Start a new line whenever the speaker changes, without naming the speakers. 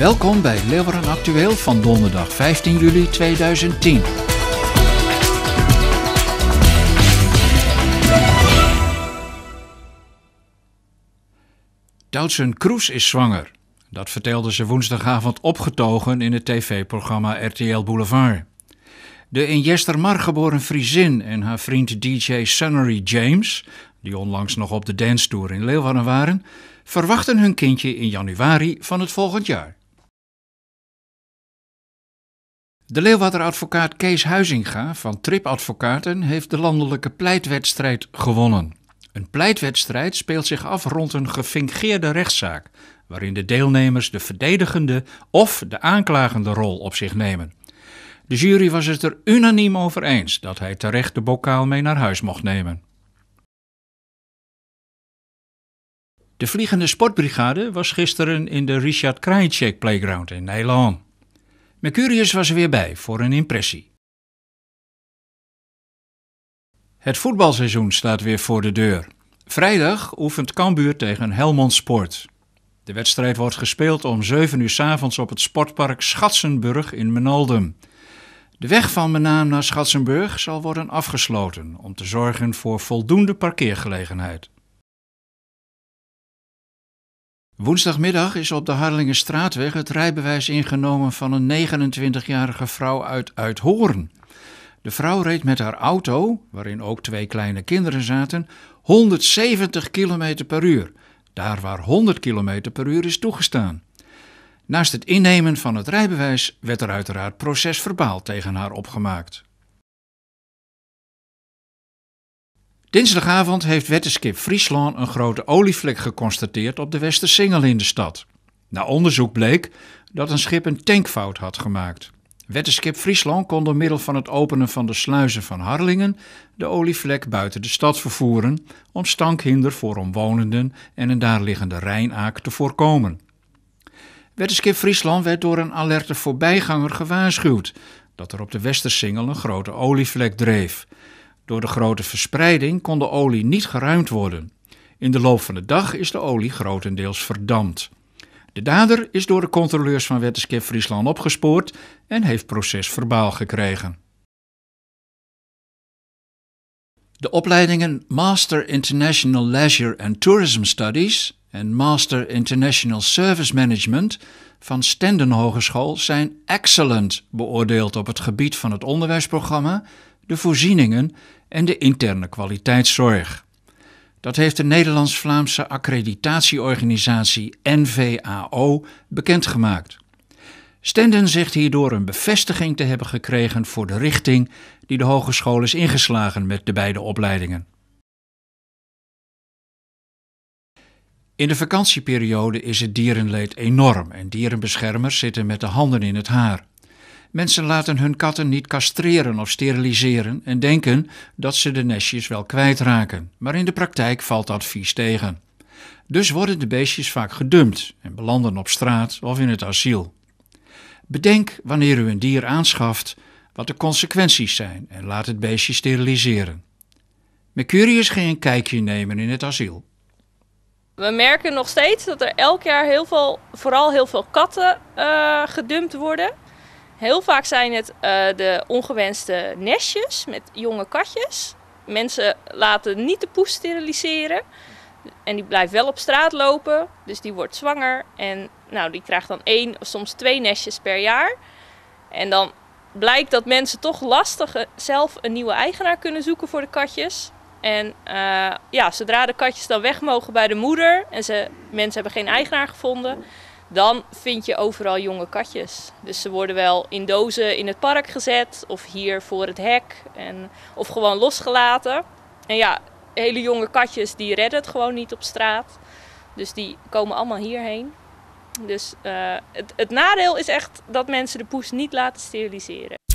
Welkom bij Leeuwarden Actueel van donderdag 15 juli 2010. Doutzen Kroes is zwanger. Dat vertelde ze woensdagavond opgetogen in het tv-programma RTL Boulevard. De in Jestermar geboren Friesin en haar vriend DJ Sunnery James, die onlangs nog op de dance tour in Leeuwarden waren, verwachten hun kindje in januari van het volgend jaar. De Leeuwarder-advocaat Kees Huizinga van Trip Advocaten heeft de landelijke pleitwedstrijd gewonnen. Een pleitwedstrijd speelt zich af rond een gefingeerde rechtszaak, waarin de deelnemers de verdedigende of de aanklagende rol op zich nemen. De jury was het er unaniem over eens dat hij terecht de bokaal mee naar huis mocht nemen. De Vliegende Sportbrigade was gisteren in de Richard Krajicek Playground in Nederland. Mercurius was er weer bij voor een impressie. Het voetbalseizoen staat weer voor de deur. Vrijdag oefent Cambuur tegen Helmond Sport. De wedstrijd wordt gespeeld om 7 uur s avonds op het sportpark Schatzenburg in Menaldum. De weg van Menaam naar Schatzenburg zal worden afgesloten om te zorgen voor voldoende parkeergelegenheid. Woensdagmiddag is op de Harlingenstraatweg het rijbewijs ingenomen van een 29-jarige vrouw uit Uithoorn. De vrouw reed met haar auto, waarin ook twee kleine kinderen zaten, 170 km per uur, daar waar 100 km per uur is toegestaan. Naast het innemen van het rijbewijs werd er uiteraard procesverbaal tegen haar opgemaakt. Dinsdagavond heeft wetenschip Friesland een grote olievlek geconstateerd op de Westersingel in de stad. Na onderzoek bleek dat een schip een tankfout had gemaakt. Wetenschip Friesland kon door middel van het openen van de sluizen van Harlingen de olievlek buiten de stad vervoeren om stankhinder voor omwonenden en een daarliggende Rijnaak te voorkomen. Wetenschip Friesland werd door een alerte voorbijganger gewaarschuwd dat er op de Westersingel een grote olievlek dreef. Door de grote verspreiding kon de olie niet geruimd worden. In de loop van de dag is de olie grotendeels verdampt. De dader is door de controleurs van Wetenschap Friesland opgespoord en heeft proces verbaal gekregen. De opleidingen Master International Leisure and Tourism Studies en Master International Service Management van Stenden Hogeschool zijn excellent beoordeeld op het gebied van het onderwijsprogramma de voorzieningen en de interne kwaliteitszorg. Dat heeft de Nederlands-Vlaamse accreditatieorganisatie NVAO bekendgemaakt. Stenden zegt hierdoor een bevestiging te hebben gekregen voor de richting die de hogeschool is ingeslagen met de beide opleidingen. In de vakantieperiode is het dierenleed enorm en dierenbeschermers zitten met de handen in het haar. Mensen laten hun katten niet castreren of steriliseren en denken dat ze de nestjes wel kwijtraken, maar in de praktijk valt dat vies tegen. Dus worden de beestjes vaak gedumpt en belanden op straat of in het asiel. Bedenk wanneer u een dier aanschaft wat de consequenties zijn en laat het beestje steriliseren. Mercurius ging een kijkje nemen in het asiel.
We merken nog steeds dat er elk jaar heel veel, vooral heel veel katten uh, gedumpt worden. Heel vaak zijn het eh, de ongewenste nestjes met jonge katjes. Mensen laten niet de poes steriliseren. En die blijft wel op straat lopen. Dus die wordt zwanger. En nou, die krijgt dan één of soms twee nestjes per jaar. En dan blijkt dat mensen toch lastig eh, zelf een nieuwe eigenaar kunnen zoeken voor de katjes. En eh, ja, zodra de katjes dan weg mogen bij de moeder en ze, mensen hebben geen eigenaar gevonden, dan vind je overal jonge katjes. Dus ze worden wel in dozen in het park gezet of hier voor het hek en, of gewoon losgelaten. En ja, hele jonge katjes die redden het gewoon niet op straat. Dus die komen allemaal hierheen. Dus eh, het, het nadeel is echt dat mensen de poes niet laten steriliseren.